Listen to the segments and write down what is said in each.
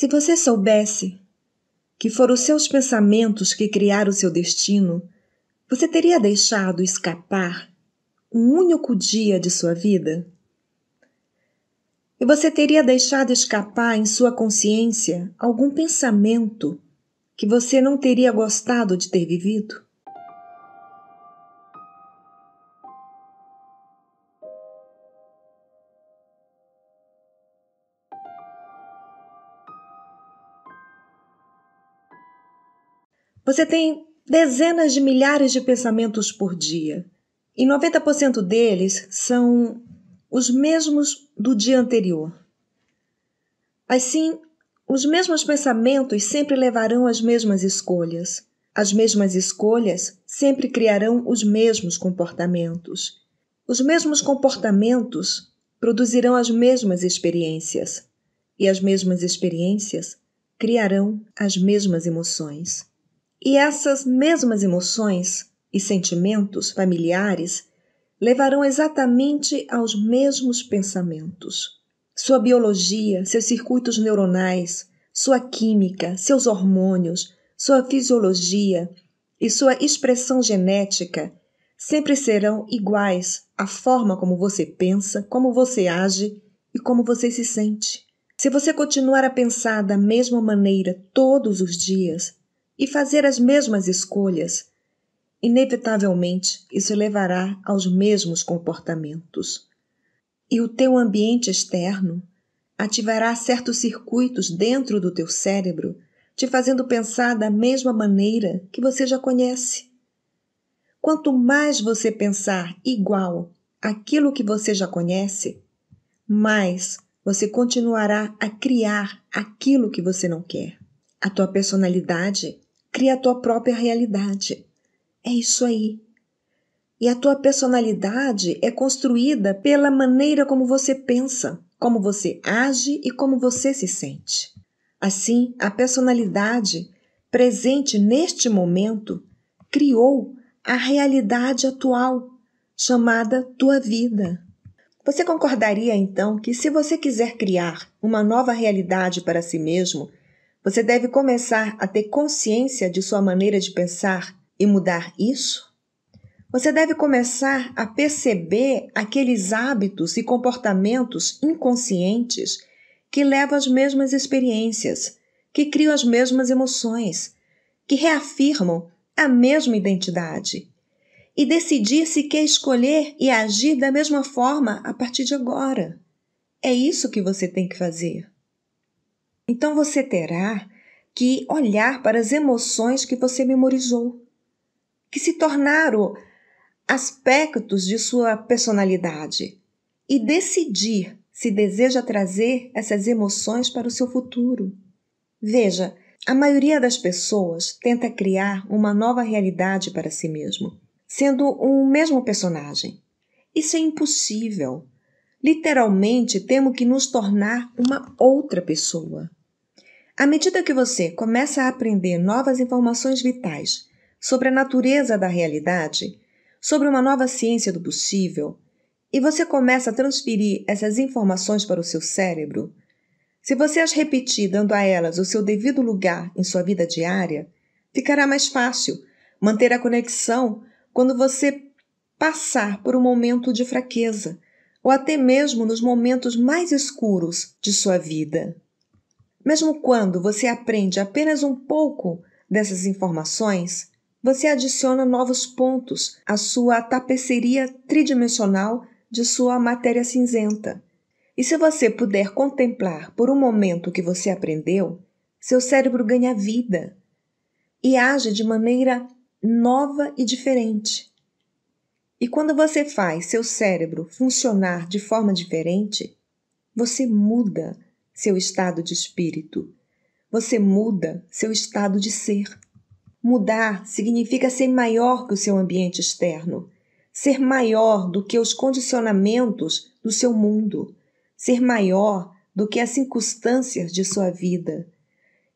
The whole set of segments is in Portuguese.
Se você soubesse que foram os seus pensamentos que criaram o seu destino, você teria deixado escapar um único dia de sua vida? E você teria deixado escapar em sua consciência algum pensamento que você não teria gostado de ter vivido? Você tem dezenas de milhares de pensamentos por dia. E 90% deles são os mesmos do dia anterior. Assim, os mesmos pensamentos sempre levarão às mesmas escolhas. As mesmas escolhas sempre criarão os mesmos comportamentos. Os mesmos comportamentos produzirão as mesmas experiências. E as mesmas experiências criarão as mesmas emoções. E essas mesmas emoções e sentimentos familiares levarão exatamente aos mesmos pensamentos. Sua biologia, seus circuitos neuronais, sua química, seus hormônios, sua fisiologia e sua expressão genética sempre serão iguais à forma como você pensa, como você age e como você se sente. Se você continuar a pensar da mesma maneira todos os dias, e fazer as mesmas escolhas, inevitavelmente isso levará aos mesmos comportamentos. E o teu ambiente externo ativará certos circuitos dentro do teu cérebro, te fazendo pensar da mesma maneira que você já conhece. Quanto mais você pensar igual àquilo que você já conhece, mais você continuará a criar aquilo que você não quer. A tua personalidade Cria a tua própria realidade. É isso aí. E a tua personalidade é construída pela maneira como você pensa, como você age e como você se sente. Assim, a personalidade presente neste momento criou a realidade atual, chamada tua vida. Você concordaria então que, se você quiser criar uma nova realidade para si mesmo, você deve começar a ter consciência de sua maneira de pensar e mudar isso? Você deve começar a perceber aqueles hábitos e comportamentos inconscientes que levam às mesmas experiências, que criam as mesmas emoções, que reafirmam a mesma identidade. E decidir se quer escolher e agir da mesma forma a partir de agora. É isso que você tem que fazer. Então você terá que olhar para as emoções que você memorizou, que se tornaram aspectos de sua personalidade, e decidir se deseja trazer essas emoções para o seu futuro. Veja, a maioria das pessoas tenta criar uma nova realidade para si mesmo, sendo um mesmo personagem. Isso é impossível. Literalmente, temos que nos tornar uma outra pessoa. À medida que você começa a aprender novas informações vitais sobre a natureza da realidade, sobre uma nova ciência do possível, e você começa a transferir essas informações para o seu cérebro, se você as repetir dando a elas o seu devido lugar em sua vida diária, ficará mais fácil manter a conexão quando você passar por um momento de fraqueza ou até mesmo nos momentos mais escuros de sua vida. Mesmo quando você aprende apenas um pouco dessas informações, você adiciona novos pontos à sua tapeceria tridimensional de sua matéria cinzenta. E se você puder contemplar por um momento o que você aprendeu, seu cérebro ganha vida e age de maneira nova e diferente. E quando você faz seu cérebro funcionar de forma diferente, você muda seu estado de espírito. Você muda seu estado de ser. Mudar significa ser maior que o seu ambiente externo, ser maior do que os condicionamentos do seu mundo, ser maior do que as circunstâncias de sua vida.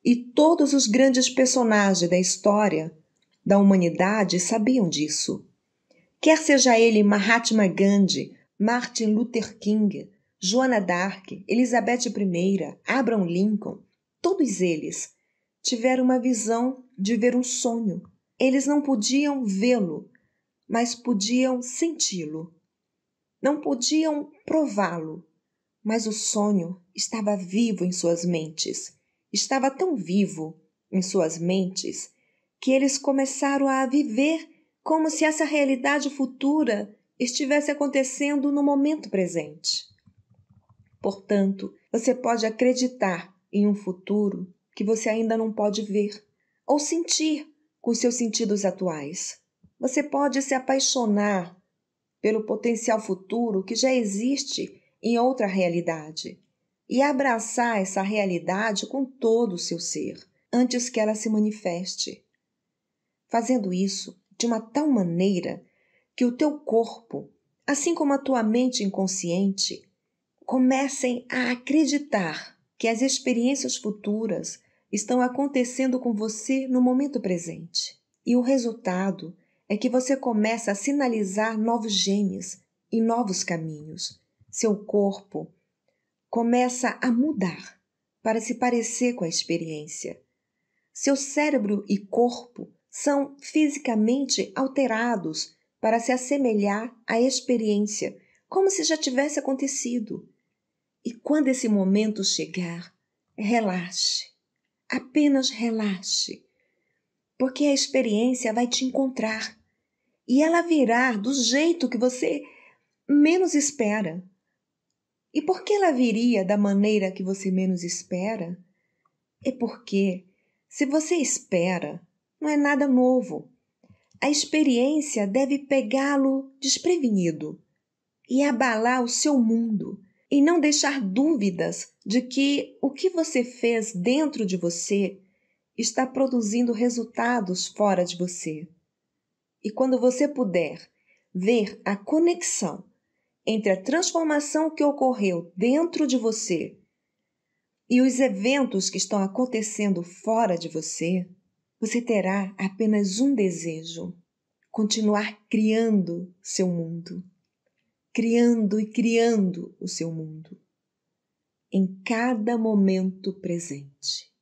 E todos os grandes personagens da história da humanidade sabiam disso. Quer seja ele Mahatma Gandhi, Martin Luther King, Joana d'Arc, Elizabeth I, Abraham Lincoln, todos eles tiveram uma visão de ver um sonho. Eles não podiam vê-lo, mas podiam senti-lo. Não podiam prová-lo, mas o sonho estava vivo em suas mentes. Estava tão vivo em suas mentes que eles começaram a viver como se essa realidade futura estivesse acontecendo no momento presente. Portanto, você pode acreditar em um futuro que você ainda não pode ver ou sentir com seus sentidos atuais. Você pode se apaixonar pelo potencial futuro que já existe em outra realidade e abraçar essa realidade com todo o seu ser antes que ela se manifeste. Fazendo isso de uma tal maneira que o teu corpo, assim como a tua mente inconsciente, comecem a acreditar que as experiências futuras estão acontecendo com você no momento presente. E o resultado é que você começa a sinalizar novos genes e novos caminhos. Seu corpo começa a mudar para se parecer com a experiência. Seu cérebro e corpo são fisicamente alterados para se assemelhar à experiência, como se já tivesse acontecido. E quando esse momento chegar, relaxe, apenas relaxe, porque a experiência vai te encontrar e ela virá do jeito que você menos espera. E por que ela viria da maneira que você menos espera? É porque, se você espera, não é nada novo. A experiência deve pegá-lo desprevenido e abalar o seu mundo e não deixar dúvidas de que o que você fez dentro de você está produzindo resultados fora de você. E quando você puder ver a conexão entre a transformação que ocorreu dentro de você e os eventos que estão acontecendo fora de você, você terá apenas um desejo: continuar criando seu mundo criando e criando o seu mundo em cada momento presente.